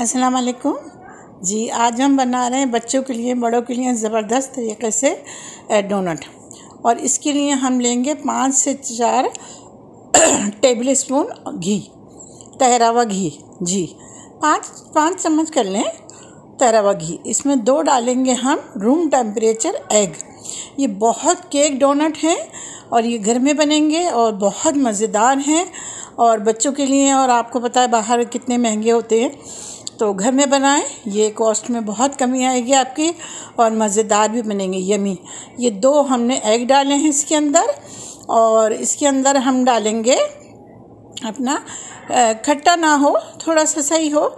अस्सलाम वालेकुम जी आज हम बना रहे हैं बच्चों के लिए बड़ों के लिए ज़बरदस्त तरीके से डोनट और इसके लिए हम लेंगे पाँच से चार टेबल स्पून घी तहरा हुआ घी जी पाँच पाँच चम्मच कर लें तहरा हुआ घी इसमें दो डालेंगे हम रूम टेम्परेचर एग ये बहुत केक डोनट हैं और ये घर में बनेंगे और बहुत मज़ेदार हैं और बच्चों के लिए और आपको पता है बाहर कितने महंगे होते हैं तो घर में बनाएं ये कॉस्ट में बहुत कमी आएगी आपकी और मज़ेदार भी बनेंगे यमी ये दो हमने एग डाले हैं इसके अंदर और इसके अंदर हम डालेंगे अपना खट्टा ना हो थोड़ा सा सही हो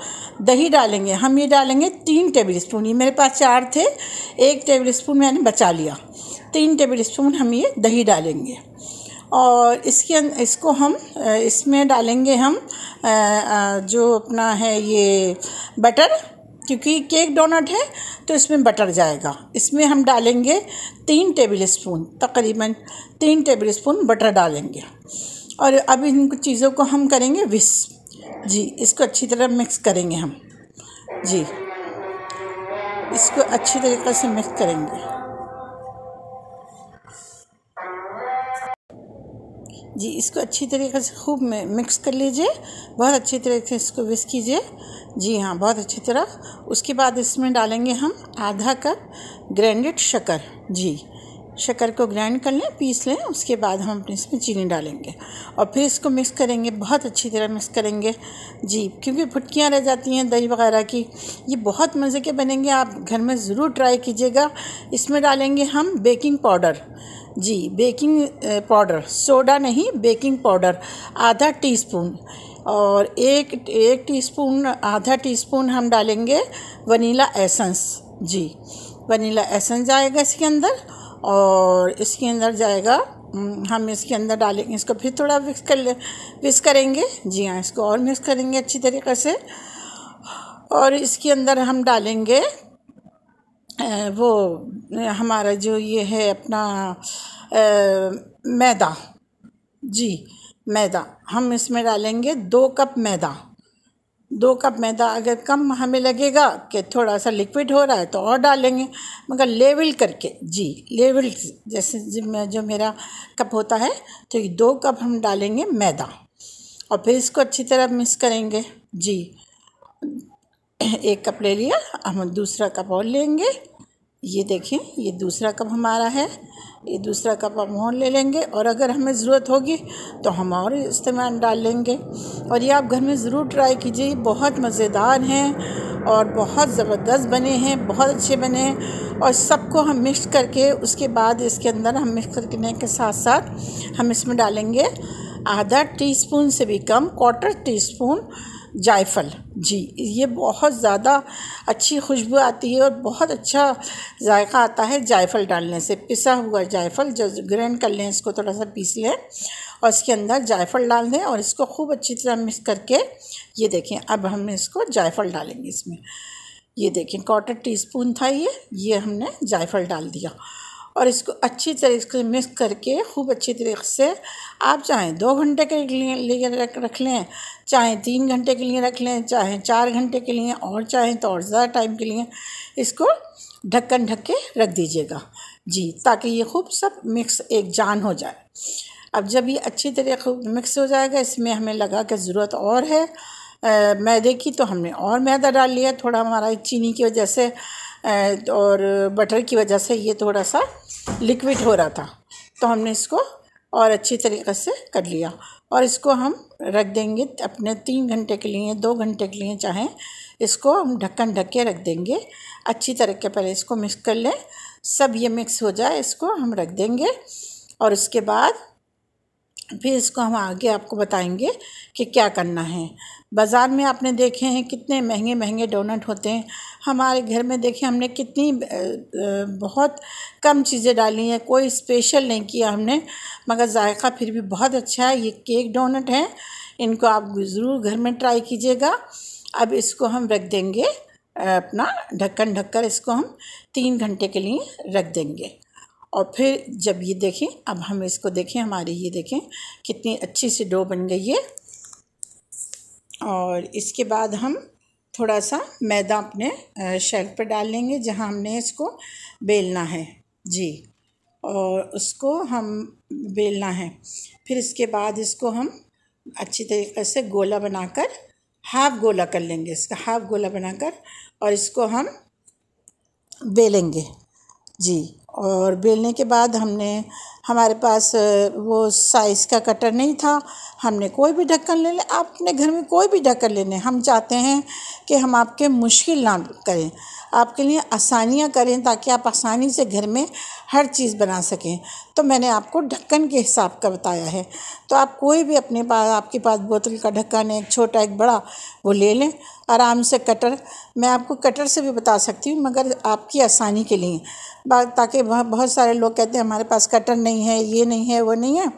दही डालेंगे हम ये डालेंगे तीन टेबल स्पून ये मेरे पास चार थे एक टेबल स्पून मैंने बचा लिया तीन टेबल स्पून हम ये दही डालेंगे और इसके अं-, इसको हम इसमें डालेंगे हम जो अपना है ये बटर क्योंकि केक डोनट है तो इसमें बटर जाएगा इसमें हम डालेंगे तीन टेबल स्पून तकरीबन तीन टेबल स्पून बटर डालेंगे और अब इन चीज़ों को हम करेंगे विस जी इसको अच्छी तरह मिक्स करेंगे हम जी इसको अच्छी तरीक़े से मिक्स करेंगे जी इसको अच्छी तरीके से खूब मिक्स कर लीजिए बहुत अच्छी तरीके से इसको विस कीजिए जी हाँ बहुत अच्छी तरह उसके बाद इसमें डालेंगे हम आधा कप ग्रैंडेड शक्कर जी शक्कर को ग्राइंड कर लें पीस लें उसके बाद हम अपने इसमें चीनी डालेंगे और फिर इसको मिक्स करेंगे बहुत अच्छी तरह मिक्स करेंगे जी क्योंकि फुटकियाँ रह जाती हैं दही वगैरह की ये बहुत मज़े के बनेंगे आप घर में ज़रूर ट्राई कीजिएगा इसमें डालेंगे हम बेकिंग पाउडर जी बेकिंग पाउडर सोडा नहीं बेकिंग पाउडर आधा टी और एक एक टीस्पून आधा टीस्पून हम डालेंगे वनीला एसेंस जी वनीला एसेंस जाएगा इसके अंदर और इसके अंदर जाएगा हम इसके अंदर डालेंगे इसको फिर थोड़ा मिक्स कर ले मिक्स करेंगे जी हाँ इसको और मिक्स करेंगे अच्छी तरीके से और इसके अंदर हम डालेंगे वो हमारा जो ये है अपना मैदा जी मैदा हम इसमें डालेंगे दो कप मैदा दो कप मैदा अगर कम हमें लगेगा कि थोड़ा सा लिक्विड हो रहा है तो और डालेंगे मगर लेवल करके जी लेवल जैसे जो मेरा कप होता है तो ये दो कप हम डालेंगे मैदा और फिर इसको अच्छी तरह मिक्स करेंगे जी एक कप ले लिया हम दूसरा कप और लेंगे ये देखें ये दूसरा कप हमारा है ये दूसरा कप हम और ले लेंगे और अगर हमें ज़रूरत होगी तो हम और इस्तेमाल डाल लेंगे और ये आप घर में ज़रूर ट्राई कीजिए बहुत मज़ेदार हैं और बहुत ज़बरदस्त बने हैं बहुत अच्छे बने हैं और सबको हम मिक्स करके उसके बाद इसके अंदर हम मिक्स करने के साथ साथ हम इसमें डालेंगे आधा टीस्पून से भी कम क्वार्टर टीस्पून जायफल जी ये बहुत ज़्यादा अच्छी खुशबू आती है और बहुत अच्छा जायका आता है जायफल डालने से पिसा हुआ जायफल जो ग्रैंड कर लें इसको थोड़ा सा पीस लें और इसके अंदर जायफल डाल दें और इसको खूब अच्छी तरह मिक्स करके ये देखें अब हम इसको जायफल डालेंगे इसमें ये देखें क्वार्टर टी स्पून था ये ये हमने जायफल डाल दिया और इसको अच्छी तरीके से मिक्स करके खूब अच्छी तरीके से आप चाहें दो घंटे के लिए लिए रख रख लें चाहे तीन घंटे के लिए रख लें चाहे चार घंटे के लिए और चाहें तो और ज़्यादा टाइम के लिए इसको ढक्कन ढक के रख दीजिएगा जी ताकि ये खूब सब मिक्स एक जान हो जाए अब जब ये अच्छी तरह मिक्स हो जाएगा इसमें हमें लगा कि ज़रूरत और है मैदे की तो हमने और मैदा डाल लिया थोड़ा हमारा चीनी की वजह से और बटर की वजह से ये थोड़ा सा लिक्विड हो रहा था तो हमने इसको और अच्छी तरीके से कर लिया और इसको हम रख देंगे अपने तीन घंटे के लिए दो घंटे के लिए चाहें इसको हम ढक्कन ढक के रख देंगे अच्छी तरीके पहले इसको मिक्स कर लें सब ये मिक्स हो जाए इसको हम रख देंगे और उसके बाद फिर इसको हम आगे आपको बताएंगे कि क्या करना है बाज़ार में आपने देखे हैं कितने महंगे महंगे डोनट होते हैं हमारे घर में देखें हमने कितनी बहुत कम चीज़ें डाली हैं कोई स्पेशल नहीं किया हमने मगर जायका फिर भी बहुत अच्छा है ये केक डोनट है इनको आप ज़रूर घर में ट्राई कीजिएगा अब इसको हम रख देंगे अपना ढक्कन ढककर इसको हम तीन घंटे के लिए रख देंगे और फिर जब ये देखें अब हम इसको देखें हमारी ये देखें कितनी अच्छी सी डो बन गई है और इसके बाद हम थोड़ा सा मैदा अपने शेल्फ पर डाल लेंगे जहाँ हमने इसको बेलना है जी और उसको हम बेलना है फिर इसके बाद इसको हम अच्छी तरीके से गोला बनाकर हाफ गोला कर लेंगे इसका हाफ गोला बनाकर और इसको हम बेलेंगे जी और बेलने के बाद हमने हमारे पास वो साइज़ का कटर नहीं था हमने कोई भी ढक्कन ले लें आप अपने घर में कोई भी ढक्कन ले लें हम चाहते हैं कि हम आपके मुश्किल ना करें आपके लिए आसानियाँ करें ताकि आप आसानी से घर में हर चीज़ बना सकें तो मैंने आपको ढक्कन के हिसाब का बताया है तो आप कोई भी अपने पास आपके पास बोतल का ढक्कन एक छोटा एक बड़ा वो ले लें आराम से कटर मैं आपको कटर से भी बता सकती हूँ मगर आपकी आसानी के लिए ताकि बहुत सारे लोग कहते हैं हमारे पास कटर नहीं नहीं है ये नहीं है वो नहीं है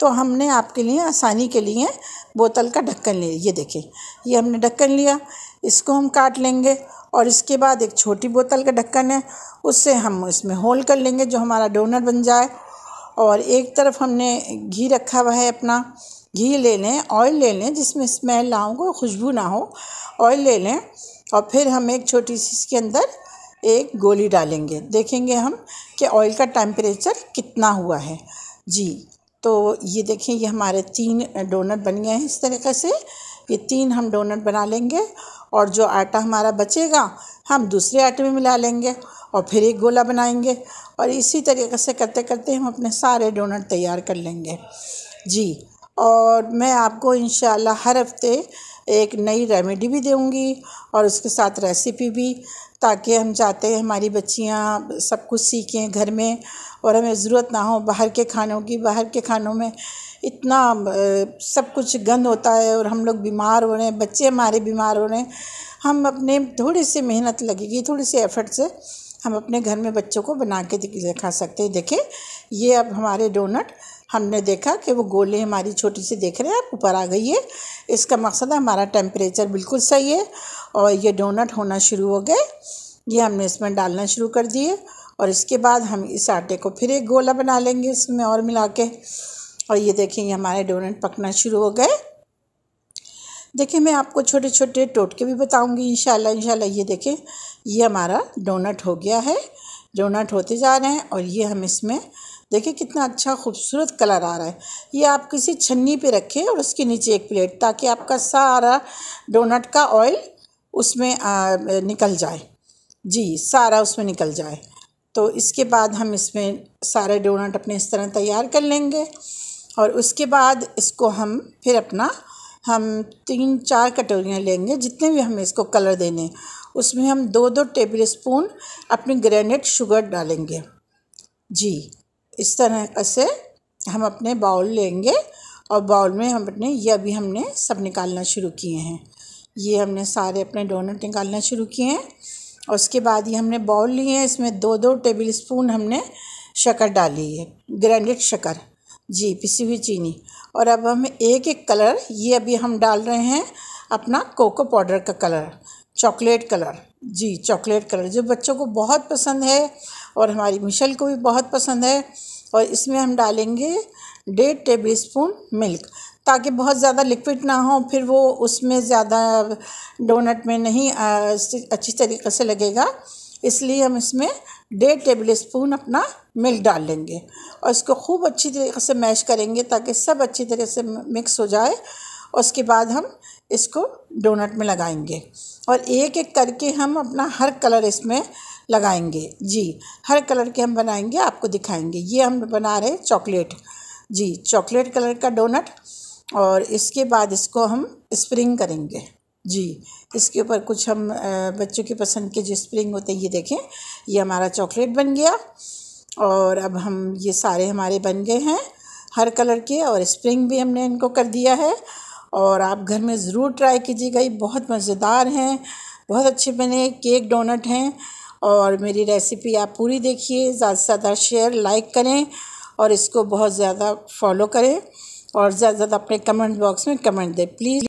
तो हमने आपके लिए आसानी के लिए बोतल का ढक्कन लिया ये देखें ये हमने ढक्कन लिया इसको हम काट लेंगे और इसके बाद एक छोटी बोतल का ढक्कन है उससे हम इसमें होल कर लेंगे जो हमारा डोनट बन जाए और एक तरफ हमने घी रखा हुआ है अपना घी ले लें ऑयल ले लें जिसमें स्मेल ना हो खुशबू ना हो ऑयल ले लें और फिर हम एक छोटी सी इसके अंदर एक गोली डालेंगे देखेंगे हम कि ऑयल का टेम्परेचर कितना हुआ है जी तो ये देखें ये हमारे तीन डोनट बन गए हैं इस तरीके से ये तीन हम डोनट बना लेंगे और जो आटा हमारा बचेगा हम दूसरे आटे में मिला लेंगे और फिर एक गोला बनाएंगे और इसी तरीके से करते करते हम अपने सारे डोनट तैयार कर लेंगे जी और मैं आपको इन हर हफ्ते एक नई रेमेडी भी दूँगी और उसके साथ रेसिपी भी ताकि हम चाहते हैं हमारी बच्चियाँ सब कुछ सीखें घर में और हमें ज़रूरत ना हो बाहर के खानों की बाहर के खानों में इतना सब कुछ गंद होता है और हम लोग बीमार हो रहे हैं बच्चे हमारे बीमार हो रहे हैं हम अपने थोड़ी सी मेहनत लगेगी थोड़ी सी एफर्ट से हम अपने घर में बच्चों को बना के खा सकते हैं देखें ये अब हमारे डोनट हमने देखा कि वो गोले हमारी छोटी सी देख रहे हैं आप ऊपर आ गई है इसका मकसद हमारा टेम्परेचर बिल्कुल सही है और ये डोनट होना शुरू हो गए ये हमने इसमें डालना शुरू कर दिए और इसके बाद हम इस आटे को फिर एक गोला बना लेंगे इसमें और मिला के और ये देखें ये हमारे डोनट पकना शुरू हो गए देखिए मैं आपको छोटे छोटे टोटके भी बताऊंगी इंशाल्लाह इंशाल्लाह ये देखें ये हमारा डोनट हो गया है डोनट होते जा रहे हैं और ये हम इसमें देखिए कितना अच्छा खूबसूरत कलर आ रहा है ये आप किसी छन्नी पे रखें और उसके नीचे एक प्लेट ताकि आपका सारा डोनट का ऑयल उसमें आ, निकल जाए जी सारा उसमें निकल जाए तो इसके बाद हम इसमें सारे डोनट अपने इस तरह तैयार कर लेंगे और उसके बाद इसको हम फिर अपना हम तीन चार कटोरियाँ लेंगे जितने भी हमें इसको कलर देने उसमें हम दो दो टेबल स्पून अपनी ग्रेनेट शुगर डालेंगे जी इस तरह से हम अपने बाउल लेंगे और बाउल में हम अपने ये अभी हमने सब निकालना शुरू किए हैं ये हमने सारे अपने डोनट निकालना शुरू किए हैं और उसके बाद ये हमने बाउल लिए हैं इसमें दो दो टेबल स्पून हमने शक्कर डाली है ग्रैंडेड शक्कर जी पिसी हुई चीनी और अब हम एक एक कलर ये अभी हम डाल रहे हैं अपना कोको पाउडर का कलर चॉकलेट कलर जी चॉकलेट कलर जो बच्चों को बहुत पसंद है और हमारी मिशल को भी बहुत पसंद है और इसमें हम डालेंगे डेढ़ टेबल स्पून मिल्क ताकि बहुत ज़्यादा लिक्विड ना हो फिर वो उसमें ज़्यादा डोनट में नहीं अच्छी तरीके से लगेगा इसलिए हम इसमें डेढ़ टेबल स्पून अपना मिल्क डाल लेंगे और इसको खूब अच्छी तरीके से मैश करेंगे ताकि सब अच्छी तरह से मिक्स हो जाए और उसके बाद हम इसको डोनट में लगाएंगे और एक एक करके हम अपना हर कलर इसमें लगाएंगे जी हर कलर के हम बनाएंगे आपको दिखाएंगे ये हम बना रहे चॉकलेट जी चॉकलेट कलर का डोनट और इसके बाद इसको हम स्प्रिंग करेंगे जी इसके ऊपर कुछ हम बच्चों की पसंद के जो स्प्रिंग होते हैं ये देखें ये हमारा चॉकलेट बन गया और अब हम ये सारे हमारे बन गए हैं हर कलर के और स्प्रिंग भी हमने इनको कर दिया है और आप घर में ज़रूर ट्राई कीजिएगा ये बहुत मज़ेदार हैं बहुत अच्छे बने केक डोनट हैं और मेरी रेसिपी आप पूरी देखिए ज़्यादा से ज़्यादा शेयर लाइक करें और इसको बहुत ज़्यादा फॉलो करें और ज़्यादा से ज़्यादा अपने कमेंट बॉक्स में कमेंट दें प्लीज़